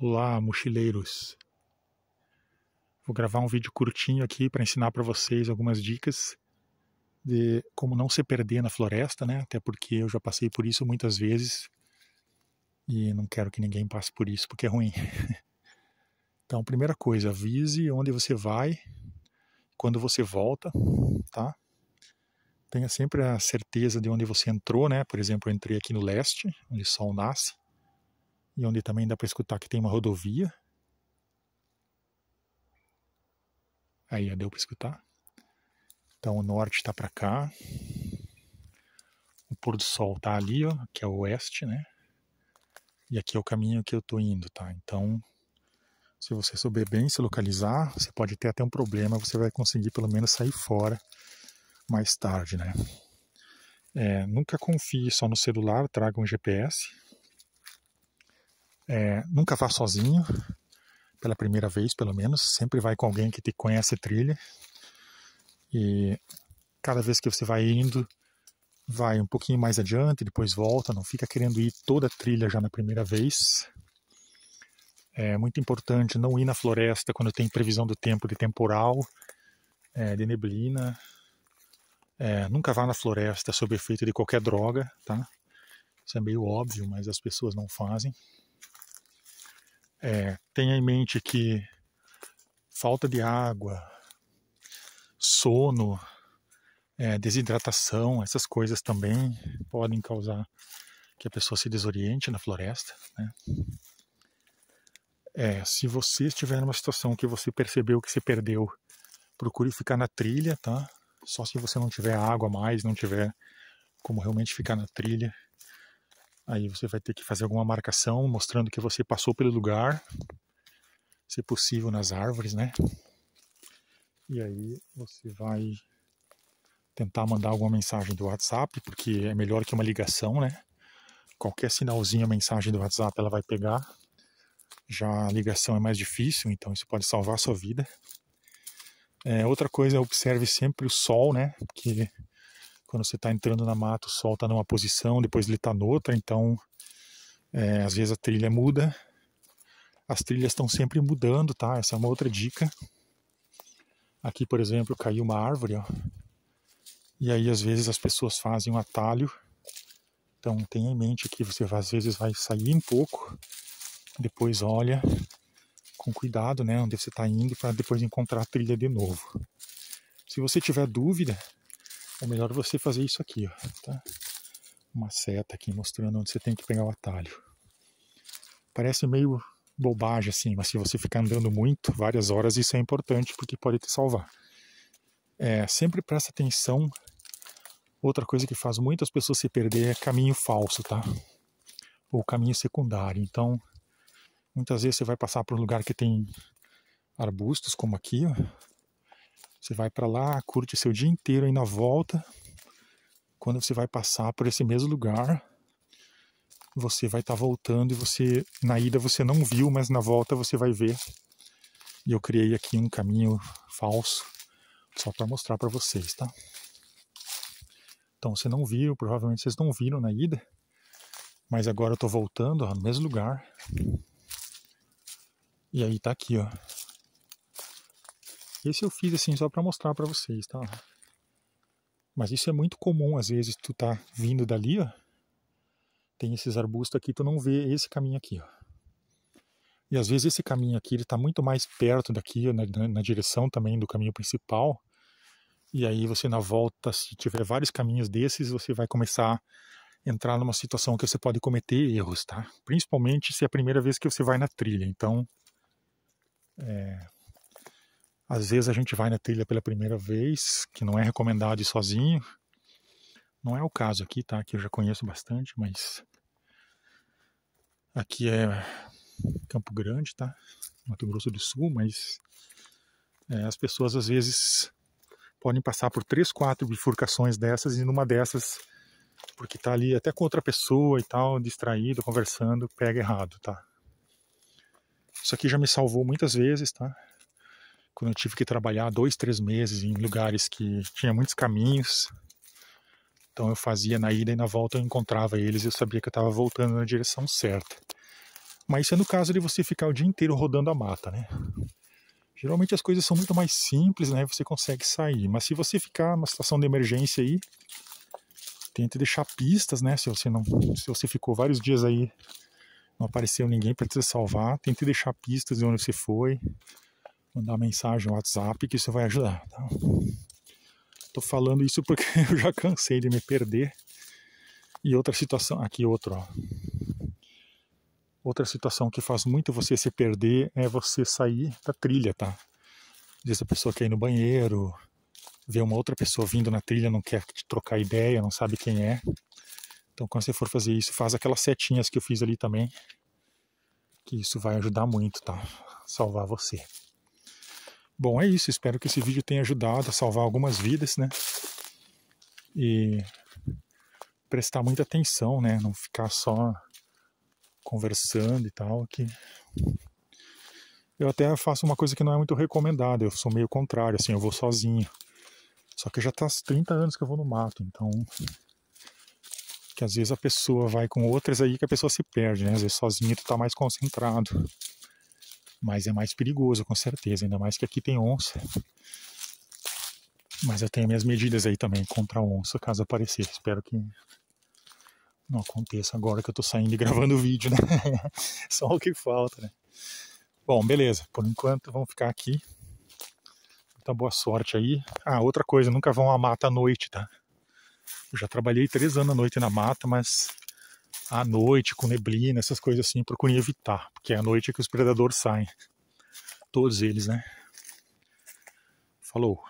Olá, mochileiros! Vou gravar um vídeo curtinho aqui para ensinar para vocês algumas dicas de como não se perder na floresta, né? Até porque eu já passei por isso muitas vezes e não quero que ninguém passe por isso porque é ruim. então, primeira coisa, avise onde você vai, quando você volta, tá? Tenha sempre a certeza de onde você entrou, né? Por exemplo, eu entrei aqui no leste, onde o sol nasce e onde também dá para escutar que tem uma rodovia. Aí já deu para escutar. Então o norte está para cá. O pôr do sol tá ali, ó, que é o oeste, né? E aqui é o caminho que eu tô indo, tá? Então, se você souber bem se localizar, você pode ter até um problema, você vai conseguir pelo menos sair fora mais tarde, né? É, nunca confie só no celular, traga um GPS, é, nunca vá sozinho, pela primeira vez, pelo menos. Sempre vai com alguém que te conhece trilha. E cada vez que você vai indo, vai um pouquinho mais adiante, depois volta. Não fica querendo ir toda a trilha já na primeira vez. É muito importante não ir na floresta quando tem previsão do tempo de temporal, é, de neblina. É, nunca vá na floresta sob efeito de qualquer droga, tá? Isso é meio óbvio, mas as pessoas não fazem. É, tenha em mente que falta de água, sono, é, desidratação, essas coisas também podem causar que a pessoa se desoriente na floresta. Né? É, se você estiver numa situação que você percebeu que se perdeu, procure ficar na trilha, tá? Só se você não tiver água mais, não tiver como realmente ficar na trilha, Aí você vai ter que fazer alguma marcação mostrando que você passou pelo lugar, se possível nas árvores, né? E aí você vai tentar mandar alguma mensagem do WhatsApp, porque é melhor que uma ligação, né? Qualquer sinalzinho, mensagem do WhatsApp ela vai pegar. Já a ligação é mais difícil, então isso pode salvar a sua vida. É, outra coisa, observe sempre o sol, né? Porque quando você está entrando na mata, o sol está numa posição, depois ele está noutra, então é, às vezes a trilha muda. As trilhas estão sempre mudando, tá? Essa é uma outra dica. Aqui, por exemplo, caiu uma árvore, ó. E aí às vezes as pessoas fazem um atalho. Então tenha em mente que você às vezes vai sair um pouco, depois olha com cuidado, né, onde você está indo para depois encontrar a trilha de novo. Se você tiver dúvida, é melhor você fazer isso aqui, ó, tá? Uma seta aqui mostrando onde você tem que pegar o atalho. Parece meio bobagem assim, mas se você ficar andando muito, várias horas, isso é importante porque pode te salvar. É, sempre presta atenção. Outra coisa que faz muitas pessoas se perder é caminho falso, tá? Ou caminho secundário. Então, muitas vezes você vai passar por um lugar que tem arbustos, como aqui, ó você vai para lá, curte seu dia inteiro Aí na volta, quando você vai passar por esse mesmo lugar, você vai estar tá voltando e você na ida você não viu, mas na volta você vai ver. E eu criei aqui um caminho falso só para mostrar para vocês, tá? Então você não viu, provavelmente vocês não viram na ida, mas agora eu tô voltando ó, no mesmo lugar. E aí tá aqui, ó. Esse eu fiz assim só para mostrar para vocês, tá? Mas isso é muito comum, às vezes tu tá vindo dali, ó. Tem esses arbustos aqui, tu não vê esse caminho aqui, ó. E às vezes esse caminho aqui, ele tá muito mais perto daqui, na, na, na direção também do caminho principal. E aí você na volta, se tiver vários caminhos desses, você vai começar a entrar numa situação que você pode cometer erros, tá? Principalmente se é a primeira vez que você vai na trilha. Então, é, às vezes a gente vai na trilha pela primeira vez, que não é recomendado ir sozinho. Não é o caso aqui, tá? Que eu já conheço bastante, mas aqui é Campo Grande, tá? Mato Grosso do Sul, mas é, as pessoas às vezes podem passar por três, quatro bifurcações dessas e numa dessas, porque tá ali até com outra pessoa e tal, distraído, conversando, pega errado, tá? Isso aqui já me salvou muitas vezes, tá? quando eu tive que trabalhar dois, três meses em lugares que tinha muitos caminhos. Então eu fazia na ida e na volta eu encontrava eles e eu sabia que eu estava voltando na direção certa. Mas isso é no caso de você ficar o dia inteiro rodando a mata, né? Geralmente as coisas são muito mais simples, né? Você consegue sair. Mas se você ficar numa situação de emergência aí, tente deixar pistas, né? Se você não, se você ficou vários dias aí, não apareceu ninguém para te salvar, tente deixar pistas de onde você foi, mandar mensagem no WhatsApp que isso vai ajudar. Tá? Tô falando isso porque eu já cansei de me perder. E outra situação, aqui outro, ó. Outra situação que faz muito você se perder é você sair da trilha, tá? Diz a pessoa quer ir no banheiro, vê uma outra pessoa vindo na trilha, não quer te trocar ideia, não sabe quem é. Então, quando você for fazer isso, faz aquelas setinhas que eu fiz ali também, que isso vai ajudar muito, tá? Salvar você. Bom, é isso. Espero que esse vídeo tenha ajudado a salvar algumas vidas, né? E prestar muita atenção, né? Não ficar só conversando e tal. Que eu até faço uma coisa que não é muito recomendada. Eu sou meio contrário, assim, eu vou sozinho. Só que já tá 30 anos que eu vou no mato, então que às vezes a pessoa vai com outras aí que a pessoa se perde, né? Às vezes sozinho tu tá mais concentrado. Mas é mais perigoso, com certeza, ainda mais que aqui tem onça. Mas eu tenho minhas medidas aí também contra a onça, caso aparecer. Espero que não aconteça agora que eu tô saindo e gravando o vídeo, né? Só o que falta, né? Bom, beleza. Por enquanto, vamos ficar aqui. Muita boa sorte aí. Ah, outra coisa, nunca vão à mata à noite, tá? Eu já trabalhei três anos à noite na mata, mas à noite, com neblina, essas coisas assim, procurem evitar, porque é à noite que os predadores saem. Todos eles, né? Falou!